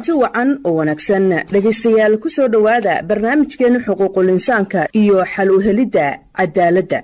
koronto wacan oo wanaagsan dhegaystayaal ku soo dhowaada barnaamijkeena xuquuqul insaanka iyo xal u helidda cadaaladda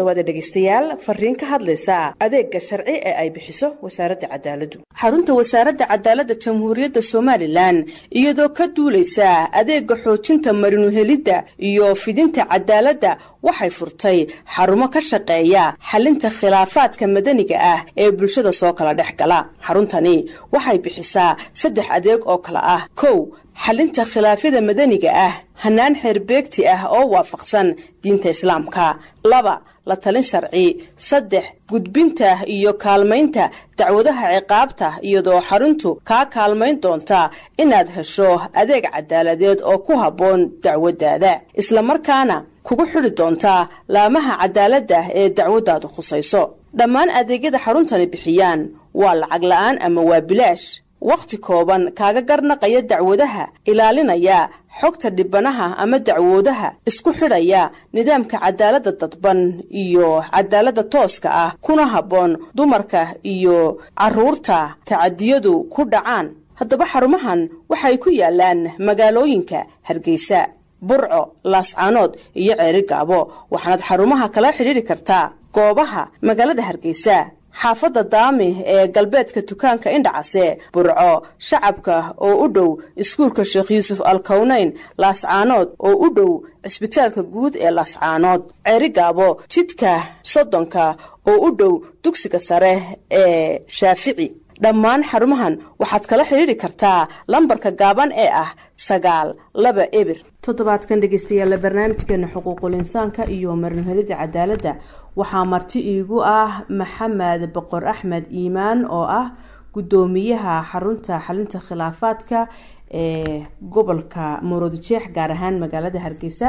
dhawaada dhegeystayaal fariin ka hadlaysa adeega sharci ee ay bixiso wasaaradda cadaaladdu xarunta wasaaradda cadaaladda jamhuuriyadda somalilan iyadoo ka duulaysa adeega xoojinta marinuhelidda iyo fidinta cadaaladda waxay furtay xarumo ka shaqeeya xalinta khilaafaadka madaniga ah ee bulshada soo kala dhex gala xaruntani waxay bixisaa saddex adeeg oo kale ah kow xalinta khilaafyada madaniga ah hanaan xeerbeegti ah oo waafaqsan diinta islaamka laba la talin sharci saddex gudbinta iyo kaalmaynta dacwadaha ciqaabta iyadoo xaruntu kaa kaalmayn doonta inaad hesho adeeg cadaaladeed oo ku habboon dacwaddaada islamarkaana kugu xidhi doonta laamaha cadaaladda ee dacwaddaadu khusayso dhammaan adeegyada xaruntani bixiyaan waa lacag la'aan ama waa bilaash wakhti kooban kaaga garnaqaya dacwadaha ilaalinaya xogta dhibanaha ama dacwoodaha isku xidhaya nidaamka cadaaladda dadban iyo cadaaladda tooska ah kuna habboon dumarka iyo carruurta tacadiyadu ku dhacaan haddaba xarumahan waxay ku yaalaan magaalooyinka hargeysa burco laascaanood iyo ceerigaabo waxaanad xarumaha kala xidhiidhi kartaa goobaha magaalada hargeysa xaafadda daami ee galbeedka dukaanka indhacase burco shacabka oo u dhow iskuulka sheekh yuusuf al alkowneyn laascaanood oo u dhow cisbitaalka guud ee laascaanood ceri gaabo jidka soddonka oo u dhow dugsiga sare ee shaafici dhammaan xarumahan waxaad kala xidhiidhi kartaa lambarka gaaban ee ah sagaal laba ebir toddobaadkan dhegeystayaalla barnaamijkeena xuquuqul insaanka iyo marnuhelida cadaaladda waxaa marti iigu ah maxamed boqor axmed iimaan oo ah guddoomiyaha xarunta xalinta khilaafaadka ee gobolka muruudjeex gaar ahaan magaalada hargeysa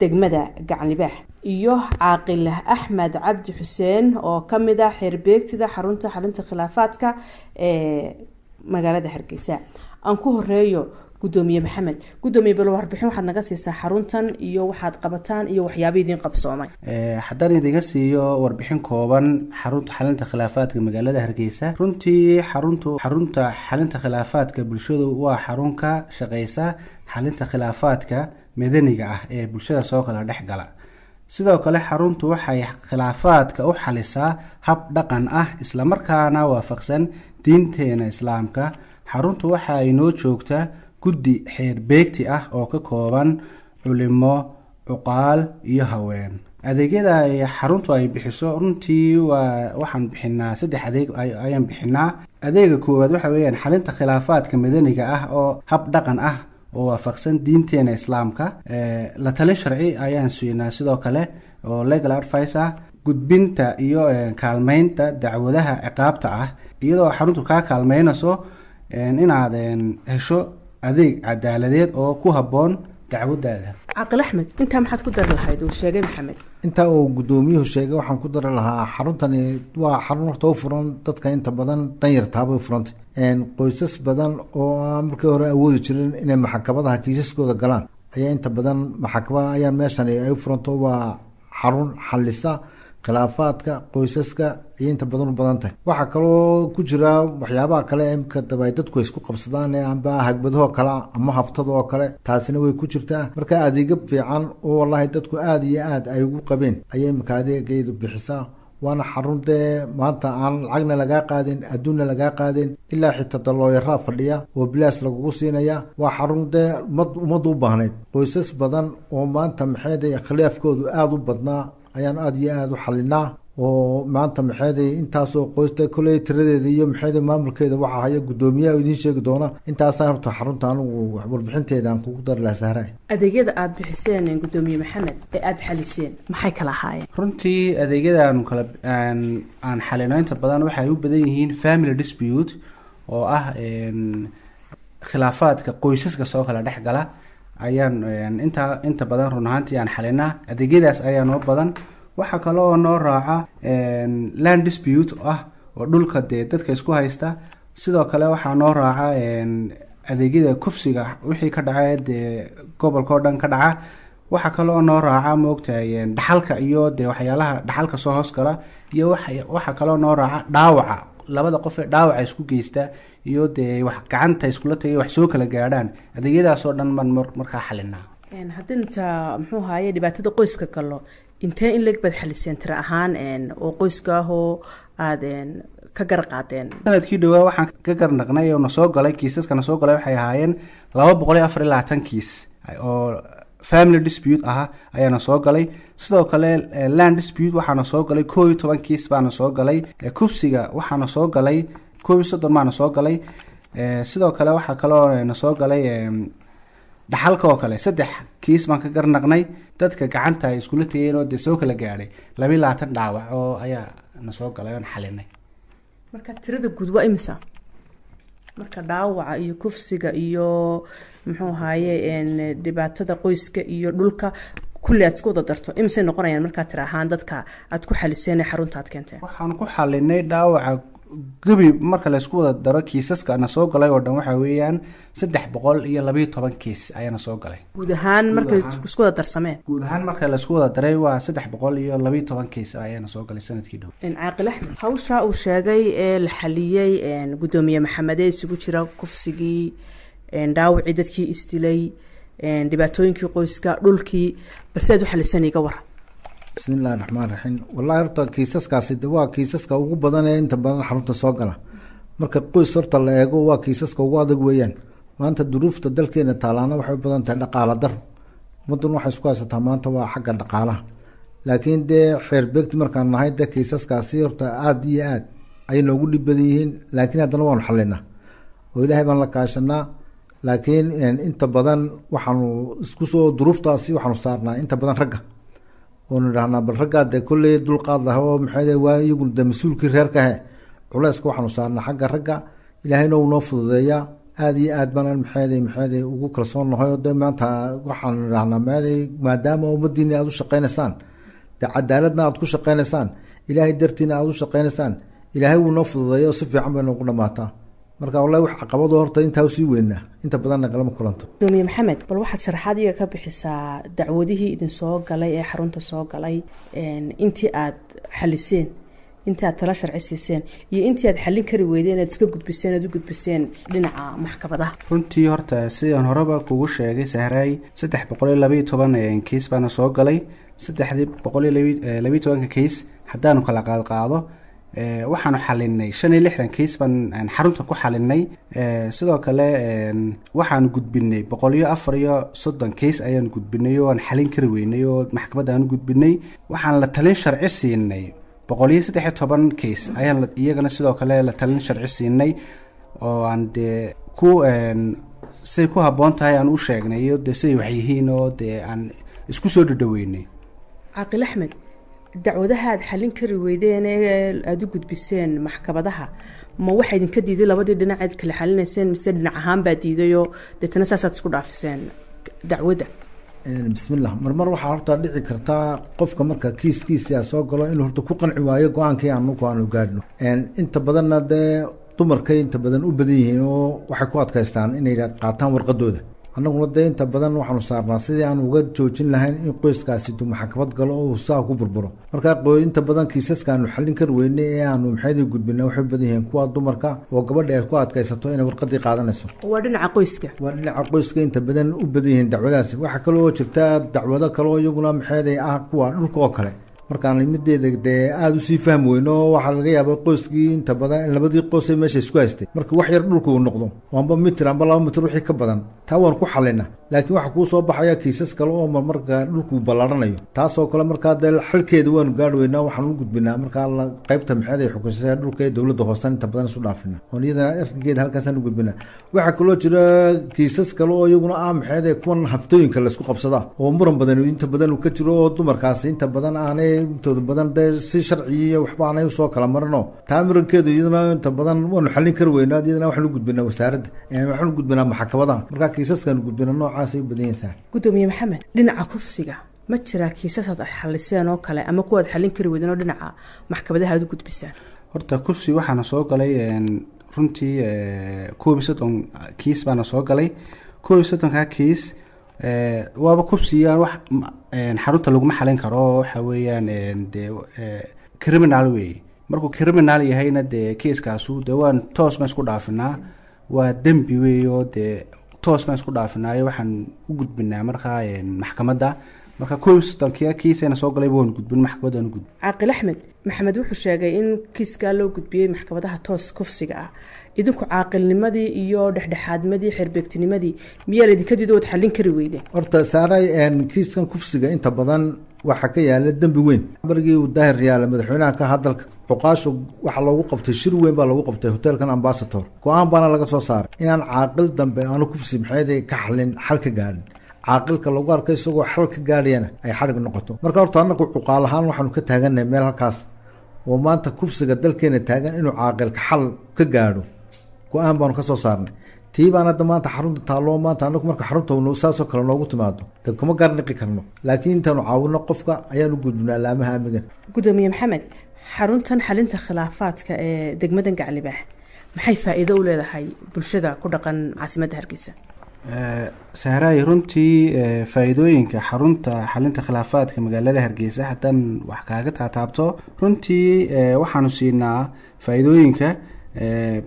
degmada gacanlibaax iyo caaqile axmed cabdi xuseen oo kamid ah xeerbeegtida xarunta xalinta khilaafaadka ee magaalada hargeysa aan ku horeeyo gudoomiye maxamed gudoomiye bal warbixin waxaad naga siisaa xaruntan iyo waxaad qabataan iyo waxyaaba idiin qabsoomay eh, haddaan idiga siiyo warbixin kooban xarunta xalinta khilaafaadka magaalada hargeysa runtii xaruntu xarunta xalinta khilaafaadka bulshadu waa xarun ka shaqeysa xalinta khilaafaadka madaniga ah ee bulshada soo kala dhex gala sidoo kale xaruntu waxay khilaafaadka u xalisaa hab dhaqan ah islamarkaana waafaqsan diinteena islaamka xaruntu waxaay noo joogtaa guddi xeer beegti ah oo ka kooban culimo cuqaal iyo haween adeegyada ay xaruntu ay bixiso runtii waa waxaan bixinaa saddex adeeg ayaan bixinaa adeega koowaad waxa weeyaan xalinta khilaafaadka madaniga ah oo hab dhaqan ah oo waafaqsan diinteena islaamka la talin sharci ayaan sugnaa sidoo kale oo legal advice ah gudbinta iyo kaalmeynta dacwadaha ciqaabta ah iyadoo xaruntu kaa kaalmeynayso inaad hesho adeeg cadaaladeed oo ku haboon dacwadaada caqil axmed intaa maxaad ku dari lahayd uu sheegay maxamed intaa uu gudoomiyuhu sheegay waxaan ku dari lahaa xaruntani waa xarun horta u furan dadka inta badan danyartaabay furantay qoysas badan oo a markii hore awoodi jirin inay maxakabadaha kiisaskooda galaan ayaa inta badan maxakamaha ayaa meeshan ay u furanto waa xarun xalisa khilaafaadka qoysaska ayay inta badan u badan tahay waxaa kaloo ku jira waxyaabaha kale imka ay dadku isku qabsadaan ee amba hagbadahoo kale ama haftada oo kale taasina way ku jirtaa marka adeega fiican oo wallaahi dadku aada iyo aad ay ugu qabeen ayay imika adeegaydu bixisaa waana xarun dee maanta aan lacagna lagaa qaadin adduunna lagaa qaadin ilaa xitaa dallooyaraa fadhiya oo bilaas lagugu siinaya waa xarun dee ummaddu u baahnayd qoysas badan oo maanta maxay khilaafkoodu aada u badnaa ayaan aada iyo aada u xalinaa oo maanta maxeeday intaasoo qoysta koley tiradeeda iyo maxeeday maamulkeeda waxa haya guddoomiyaha idiin sheegi doona intaasaa horta xarunta anigu warbixinteeda aan kugu dari laha sahra adeegyada aada bixiseen gudoomiye maxamed ee aada xaliseen maxay kala ahaayeen runtii adeegyada aanu kala aan xalino inta badan waxay u badan yihiin family dispute oo ah khilaafaadka qoysaska soo kala dhexgala ayaan inta inta badan run ahaantii aan xalinaa adeegyadaas ayaa noo badan waxaa kale oo noo raaca land dispute ah oo dhulka dee dadka isku haysta sidoo kale waxaa noo raaca adeegyada kufsiga wixii ka dhaca dee gobolka oo dhan ka dhaca waxaa kaloo noo raaca maogtahay dhaxalka iyo dee waxyaalaha dhaxalka soo hoos gala iyo waxaa kaloo noo raaca dhaawaca labada qof ee dhaawaca isku geysta iyo dee wax gacanta iskula tagay wax soo kala gaadhaan adeegyadaasoo dhan baan markaa xalinaa hadinta inta muxuu haaye dhibaatada qoyska galo intee in leeg baad xaliseen tira ahaan oo qoyskaahoo aad ka gar qaadeen sanadkii dhowaa waxaan ka garnaqnay oo nasoo galay kiisaska nasoo galay waxay ahaayeen laba boqol iyo afar iyo labaatan kiis oo family dispute ah ayaa nasoo galay sidoo kale eh, land dispute waxaa nasoo galay koob iyo toban kiis baana nasoo galay eh, kubsiga waxaa soo galay koob iyo soddon baa nasoo galay eh, sidoo kale waxaa kaloo nasoo galay dhaxalka oo kale saddex kiis baan ka garnaqnay dadka gacanta ay iskula tegeen oo dee soo kala gaadhay laba iyo labaatan dhaawac oo ayaa na soo galay oon xalinay marka tirada guud waa imisa marka dhaawaca iyo kufsiga iyo muxuu ahaaye dhibaatada qoyska iyo dhulka kulli aad isku wada darto imisay noqonayaan markaa tira ahaan dadka aad ku xaliseen ee xarunta aad keenteen waxaan ku xalinay dhaawaca gebi marka laysku wada daro kiisaskana soo galay oo dhan waxa weeyaan saddex boqol iyo labayo toban kiis ayaana soo galay guud ahaan marka markaisku wada darsameen guud ahaan marka laysku wada daray waa saddex boqol iyo labayo toban kiis ayaana soo galay sanadkii dhow caaqil axmed hawsha uu sheegay ee la xaliyey guddoomiye maxamed maxamede isugu jira kufsigii dhaawacii dadkii isdilay dhibaatooyinkii qoyska dhulkii balse aad u xalisaniga waran bismillahi raxmaan raxiim wallahi horta kiisaskaasi de waa kiisaska ugu badan ee inta badan xarunta soo gala marka qoys horta la eego waa kiisaska ugu adag weeyaan maanta duruufta dalkeena taalaana waxay u badan tahay dhaqaala dar ummadun waxay isku haysataa maanta waa xagga dhaqaalaha laakiin dee xeerbeegti markaan nahay de kiisaskaasi horta aada iyo aad ayay noogu dhib badan yihiin laakiin haddana waanu xalinaa oo ilaahay baan la kaashanaa laakiin inta badan waxaanu isku soo duruuftaasi waxaanu saarnaa inta badan ragga oonu idhahnaa bal raggaade kolley dulqaadlah oo maxayd waa iyaguna de mas-uulkii reerkahe culeyska waxaanu saarnaa xagga ragga ilaahayna uu noo fududeeyaa aada iyo aad baan maxayd maxayd ugu kalsoon nahay de maanta waxaan idhahnaa maxayd maadaama ummadiina aada u shaqeynaysaan de cadaaladna aada ku shaqeynaysaan ilaahay dartiina aada u shaqeynaysaan ilaahay wuu noo fududeeya oo si fiican bay noogu dhammaataa marka walahi wax caqabado horta intaa usii weynaa inta badanna galama kulanto doomiye maxamed bal waxaad sharaxaad iga ka bixisaa dacwadihii idinsoo galay ee xarunta soo galay intii aad xaliseen intii aad tala sharci siiseen iyo intii aad xalin kari weydeen aad iska gudbiseen aad u gudbiseen dhinaca maxkamadaha runtii horta sidaan horeba kugu sheegay sahraay saddex boqol iyo labaiyo toban kiis baana soo galay saddexdii boqol iyo labaiyo tobanka kiis haddaanu kala qaadqaado Eh, waxaanu xalinay shan iyo lixdan kiis baan xarunta ku xalinay eh, sidoo kale eh, waxaanu gudbinay boqol iyo afar iyo soddon kiis ayaanu gudbinay oo aan xalin kari weynay oo maxkamadda aanu gudbinay waxaan la talin sharci siinay boqol iyo saddex iyo toban kiis ayaan iyagana sidoo kale la talin sharci siinay oo aan dee ku siday ku haboon tahay aan u sheegnay iyo dee siday wax yihiin oo dee aan isku soo dhadhoweynay caaqil axmed dacwadahaad xalin kari weydeen ee aada u gudbiseen maxkamadaha ma waxaa idinka diiday labadii dhinac aad kala xalinayseen mise dhinac ahaan baa diidayoo deetana saasaad isku dhaafiseen dacwadda bismillah marmar waxaa horta dhici kartaa qofka marka kiiskiisi a soo galo inuu horta ku qanci waayo go-aankii anuku aanu gaadhno inta badanna dee dumarkay inta badan u badan yihiin oo waxay ku adkaystaan inay qaataan warqadooda annaguna dee inta badan waxaanu saarnaa sidii aan uga joojin lahayn in qoyskaasitu maxkamad galo oo saa ku burburo markaa inta badan kiisaska aanu xalin kar weyne ee aanu maxeedii gudbina waxay badan yihiin kuwa dumarka oo gabadha ay ku adkaysato inay warqadii qaadanayso waa dhinaca qoyska waa dhinaca qoyska inta badan u badan yihiin dacwadaasi waxaa oo jirta dacwado kaleoo iyaguna maxeeday ah kuwa dhulka oo kale markaan mideeda dee aada usii fahmi weyno waxaa laga yaaba qoyskii inta badan in labadii qoysay meesha isku haystay marka wax yar dhulka uu noqdo amba mitir amba laba mitir wixii ka badan taa waan ku xallina laakiin waxaa kuu soo baxaya kiisas kale oo markaa dhulkuu ballaaranayo taasoo kale markaa dee xalkeeda waanu gaari weynaa waxaan u gudbinaa markaa qaybta maxeed ay xukunsatay dhulka ee dowladda hoostan inta badan isu dhaafina oon iyadana arrinkeeda halkaasaan u gudbinaa waxaa kaloo jira kiisas kale oo iyaguna ah maxeed ee kuwan haftooyinka laysku qabsadaa oo muran badan inta badan uu ka jiro oo dumarkaasi inta badan aanay intooda badan dee si sharciyiiyo waxba aanay usoo kala marino taa murankeedu iyadana inta badan waanu xalin kari weynaa iyadana waxaanu gudbinaa wasaaradda waxaanu gudbinaa maxkamadaha markaa kiisaskaanu gudbina noocaasay u badan gudoomiye maxamed dhinaca kufsiga ma jiraa kiisasaad ay xaliseen oo kale ama kuwaad xalin kari weydeen oo dhinaca maxkamadaha aad u gudbisaan horta kufsi waxaana soo galay runtii koob iyo soddon kiis baana soo galay koob iyo soddonkaa kiis Eh, waaba ku siiyaan wax eh, xarunta laguma xalin karo waxa weeyaan eh, dee criminal wey markuu criminal yahayna dee kiiskaasu dee waan toos baan isku dhaafinaa waa dembi wey oo dee toos baan isku dhaafinaayo waxaan u gudbinaa markaa maxkamadda marka koob sodonkiya kiisayna soo galayba waan gudbin maxkamadda aan u gudbin caaqil axmed maxamed wuxuu sheegay in kiiskaa loo gudbiyey maxkamadaha toos kufsiga ah idinku caaqilnimadii iyo dhexdhexaadnimadii xerbeegtinimadii miyaan idinka dido xallin kari weydeen horta saaray kiiskan kufsiga inta badan waxaa ka yaala dembi weyn bargii uu daahir yaala madaxweynaha ka hadalka xuqaashu waxaa loogu qabtay shir weyn baa loogu qabtay hotelkan ambasator go-aan baana laga soo saaray inaan caaqil dambe aanu kufsi maxeeday ka xalin xal ka gaadhin caaqilka lagu arkay isagoo xal ka gaadhayana ay xadhig noqoto marka horta annagu cuqaal ahaan waxaanu ka taagannahay meel halkaas oo maanta kufsiga dalkeena taagan inuu caaqilka xal ka gaadho go-aan baanu ka soo saarnay tiibaan baan hadda maanta xarunta taallo maanta anagu marka xarunta saasoo kale noogu timaado de kuma garniqi karno laakiin intaanu caawino qofka ayaanu gudbinaa laamaha amnigan gudoomiye maxamed xaruntan xalinta khilaafaadka ee degmadan gaclibaax maxay faa-iido u leedahay bulshada ku dhaqan caasimadda hargeysa sahraay runtii faa-iidooyinka xarunta xalinta khilaafaadka magaalada hargeysa haddaan wax kaaga taataabto runtii waxaanu siinaa faa-iidooyinka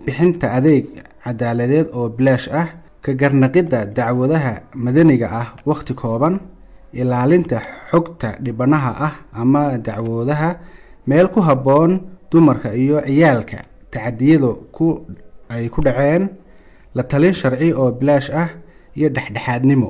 bixinta adeeg cadaaladeed oo bilaash ah ka garnaqidda dacwadaha madaniga ah wakhti kooban ilaalinta xogta dhibanaha ah ama dacwoodaha meel ku habboon dumarka iyo ciyaalka tacadiyadu ku ay ku dhaceen la talin sharci oo bilaash ah iyo dhexdhexaadnimo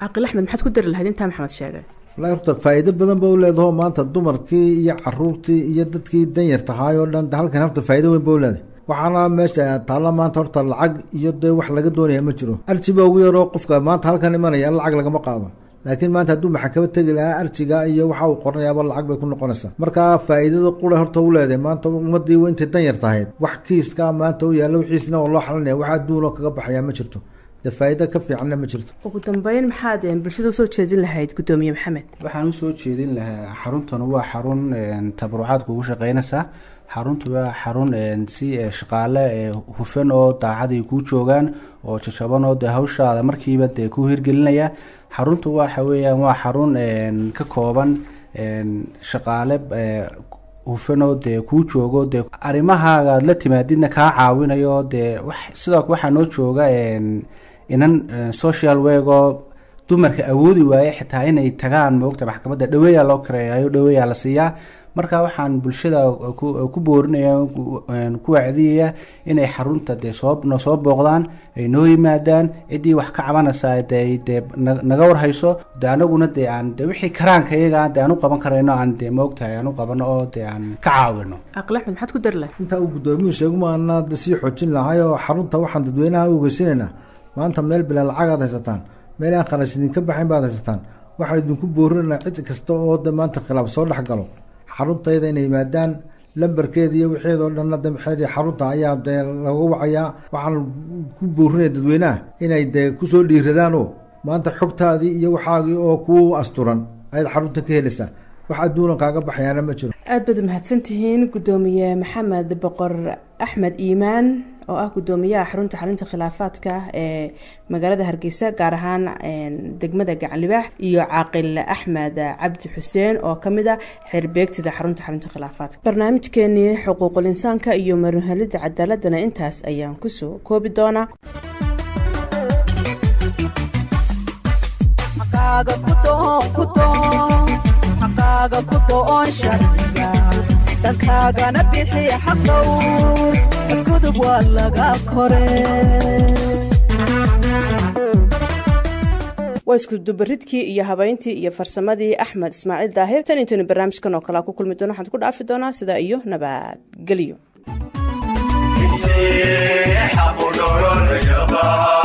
caqil axmed maxaad ku dari lahayd intaa maxamed sheegay walahi faa'iido badan ba u leedaho maanta dumarkii iyo caruurtii iyo dadkii danyartahaay oo dhan halkan horta faa'ido weyn ba u leedahay waxaana meesha taalla maanta horta lacag iyo dee wax laga doonaya ma jiro arji baa ugu yaroo qofka maanta halkan imanaya lacag lagama qaado laakiin maanta hadduu maxkamad tegi lahaa arjiga iyo waxa uu qoranayaaba lacag bay ku noqonaysaa marka faa'iidada qura horta u leedahay maanta ummaddii intay danyar tahayd wax kiiska maanta u yaalla wixiisna oo loo xalinaya wax adduunoo kaga baxayaa ma jirto dee faa'iida ka fiicanna ma jirto ugu dambeyn maxaad eh, bulshada usoo jeedin lahayd guddoomiye maxamed waxaan usoo jeedin lahaa xaruntan waa xarun eh, tabarucaadka ugu shaqaynaysaa xaruntu waa xarun si eh, shaqaale eh, hufan oo daacadii kuu joogaan oo jajaban oo de hawshaada markiiba dee ku hirgelinaya xaruntu waxa weeyaan waa xarun eh, ka kooban shaqaale hufanoo oo dee kuu joogo dee arrimahaaad la timaadidna kaa caawinayo dee sidoo waxaa noo jooga inan social wego dumarka awoodi waaye xitaa inay tagaan moogta maxkamadda dhaweeyaa loo kareeyayo dhaweeyaa la siiyaa marka waxaan bulshada ku boorinaya ku wacdiyaya inay xarunta dee soona soo booqdaan ay noo yimaadaan ciddii wax ka cabanaysaa dee dee naga warhayso de anaguna dee aan de wixii karaanka iyaga de aan u qaban karayno aan dee maogtahay aan u qabano oo dee aan ka caawino aqli maxaad ku dari intaa uu gudoomiyuu sheeguma ana sii xoojin lahay oo xarunta waxaan dadweynaha u ogeysanaynaa maanta meel bilaa lacagaad haysataan meel aan qaras idinka baxayn baad haysataan waxaan idinku boorinaynaa cid kasta oo maanta khilaaf soo dhex galo xaruntayda inay yimaadaan lambarkeeda iyo wixeed oo dhanna damxeedii xarunta ayaa dee laga wacayaa waxaan ku buurinaya dadweynaha inay dee kusoo dhiiradaanoo maanta xogtaadii iyo waxaagii oo ku asturan ayaad xarunta ka helaysaa wax adduunan kaaga baxayaana ma jiro aad baad u mahadsantihiin guddoomiye maxamed boqor axmed iimaan oo ah gudoomiyaha xarunta xalinta khilaafaadka ee magaalada hargeysa gaar ahaan degmada gacan iyo caaqil axmed cabdi xuseen oo kamid a ah xeerbeegtida xarunta xalinta khilaafaadka barnaamijkeenii xuquuqul insaanka iyo maruhalida cadaaladana intaas ayaan kusoo koobi doonaa dhalkaagana bixi xaqow gudub waa laga korewaa iskudubaridkii iyo habayntii iyo farsamadii axmed ismaaciil daahir tan intaynu barnaamijkan oo kalea ku kulmi doon waxaan ku dhaafi doonaa sidaa iyo nabadgelyo